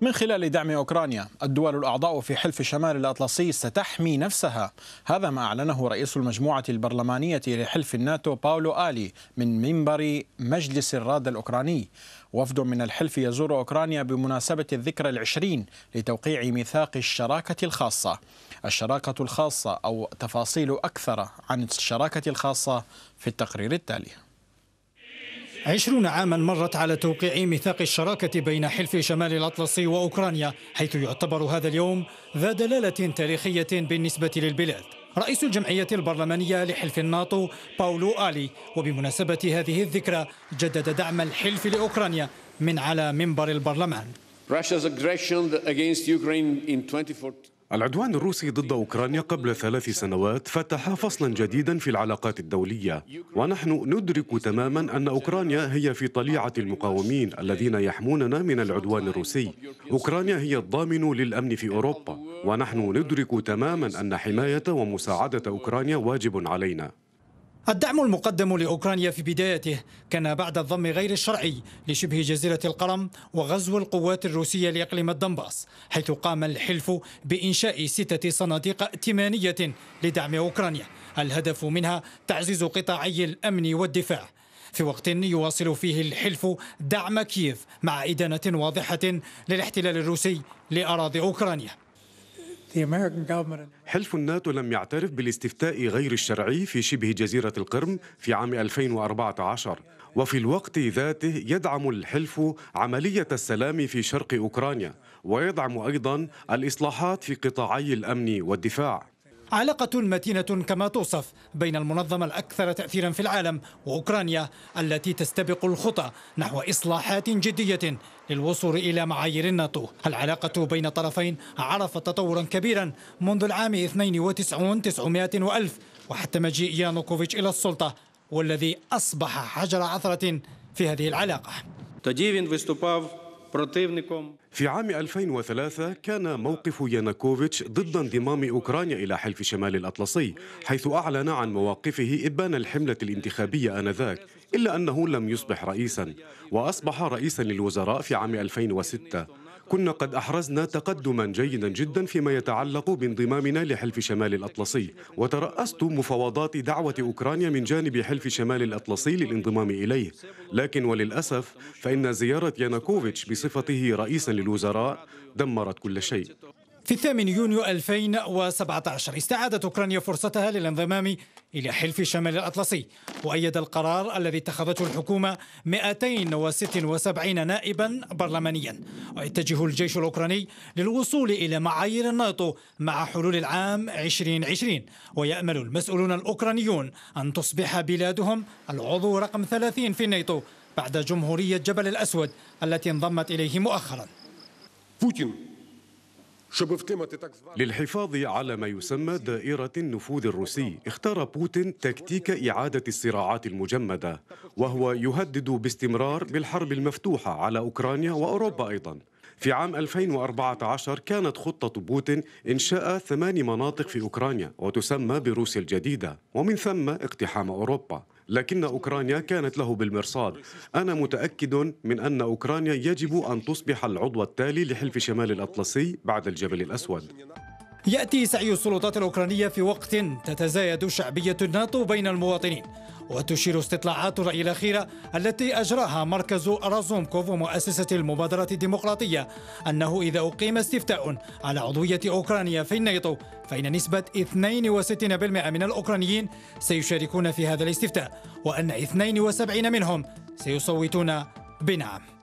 من خلال دعم أوكرانيا الدول الأعضاء في حلف شمال الأطلسي ستحمي نفسها هذا ما أعلنه رئيس المجموعة البرلمانية لحلف الناتو باولو آلي من منبر مجلس الرادة الأوكراني وفد من الحلف يزور أوكرانيا بمناسبة الذكرى العشرين لتوقيع ميثاق الشراكة الخاصة الشراكة الخاصة أو تفاصيل أكثر عن الشراكة الخاصة في التقرير التالي عشرون عاما مرت على توقيع ميثاق الشراكة بين حلف شمال الأطلسي وأوكرانيا حيث يعتبر هذا اليوم ذا دلالة تاريخية بالنسبة للبلاد رئيس الجمعية البرلمانية لحلف الناتو باولو آلي وبمناسبة هذه الذكرى جدد دعم الحلف لأوكرانيا من على منبر البرلمان Russia's aggression against Ukraine in 2014 العدوان الروسي ضد أوكرانيا قبل ثلاث سنوات فتح فصلا جديدا في العلاقات الدولية ونحن ندرك تماما أن أوكرانيا هي في طليعة المقاومين الذين يحموننا من العدوان الروسي أوكرانيا هي الضامن للأمن في أوروبا ونحن ندرك تماما أن حماية ومساعدة أوكرانيا واجب علينا الدعم المقدم لأوكرانيا في بدايته كان بعد الضم غير الشرعي لشبه جزيرة القرم وغزو القوات الروسية لإقليم الدنباس حيث قام الحلف بإنشاء ستة صناديق ائتمانية لدعم أوكرانيا الهدف منها تعزيز قطاعي الأمن والدفاع في وقت يواصل فيه الحلف دعم كييف مع إدانة واضحة للاحتلال الروسي لأراضي أوكرانيا حلف الناتو لم يعترف بالاستفتاء غير الشرعي في شبه جزيرة القرم في عام 2014 وفي الوقت ذاته يدعم الحلف عملية السلام في شرق أوكرانيا ويدعم أيضا الإصلاحات في قطاعي الأمن والدفاع علاقة متينة كما توصف بين المنظمة الأكثر تأثيرا في العالم وأوكرانيا التي تستبق الخطى نحو إصلاحات جدية للوصول إلى معايير الناتو العلاقة بين الطرفين عرفت تطورا كبيرا منذ العام 92 900 وألف وحتى مجيء يانوكوفيتش إلى السلطة والذي أصبح حجر عثرة في هذه العلاقة. في عام 2003 كان موقف يانكوفيتش ضد انضمام أوكرانيا إلى حلف شمال الأطلسي حيث أعلن عن مواقفه إبان الحملة الانتخابية آنذاك إلا أنه لم يصبح رئيسا وأصبح رئيسا للوزراء في عام 2006 كنا قد أحرزنا تقدما جيدا جدا فيما يتعلق بانضمامنا لحلف شمال الأطلسي وترأست مفاوضات دعوة أوكرانيا من جانب حلف شمال الأطلسي للانضمام إليه لكن وللأسف فإن زيارة يانكوفيتش بصفته رئيسا للوزراء دمرت كل شيء في الثامن يونيو 2017 استعادت أوكرانيا فرصتها للانضمام إلى حلف شمال الأطلسي وأيد القرار الذي اتخذته الحكومة 276 نائبا برلمانيا ويتجه الجيش الأوكراني للوصول إلى معايير الناتو مع حلول العام 2020 ويأمل المسؤولون الأوكرانيون أن تصبح بلادهم العضو رقم 30 في الناتو بعد جمهورية جبل الأسود التي انضمت إليه مؤخرا بوتين للحفاظ على ما يسمى دائرة النفوذ الروسي اختار بوتين تكتيك إعادة الصراعات المجمدة وهو يهدد باستمرار بالحرب المفتوحة على أوكرانيا وأوروبا أيضاً في عام 2014 كانت خطة بوتين إنشاء ثمان مناطق في أوكرانيا وتسمى بروسيا الجديدة ومن ثم اقتحام أوروبا لكن أوكرانيا كانت له بالمرصاد أنا متأكد من أن أوكرانيا يجب أن تصبح العضو التالي لحلف شمال الأطلسي بعد الجبل الأسود يأتي سعي السلطات الأوكرانية في وقت تتزايد شعبية الناتو بين المواطنين وتشير استطلاعات الرأي الأخيرة التي أجراها مركز أرازومكوف ومؤسسة المبادرة الديمقراطية أنه إذا أقيم استفتاء على عضوية أوكرانيا في الناتو فإن نسبة 62% من الأوكرانيين سيشاركون في هذا الاستفتاء وأن 72 منهم سيصوتون بنعم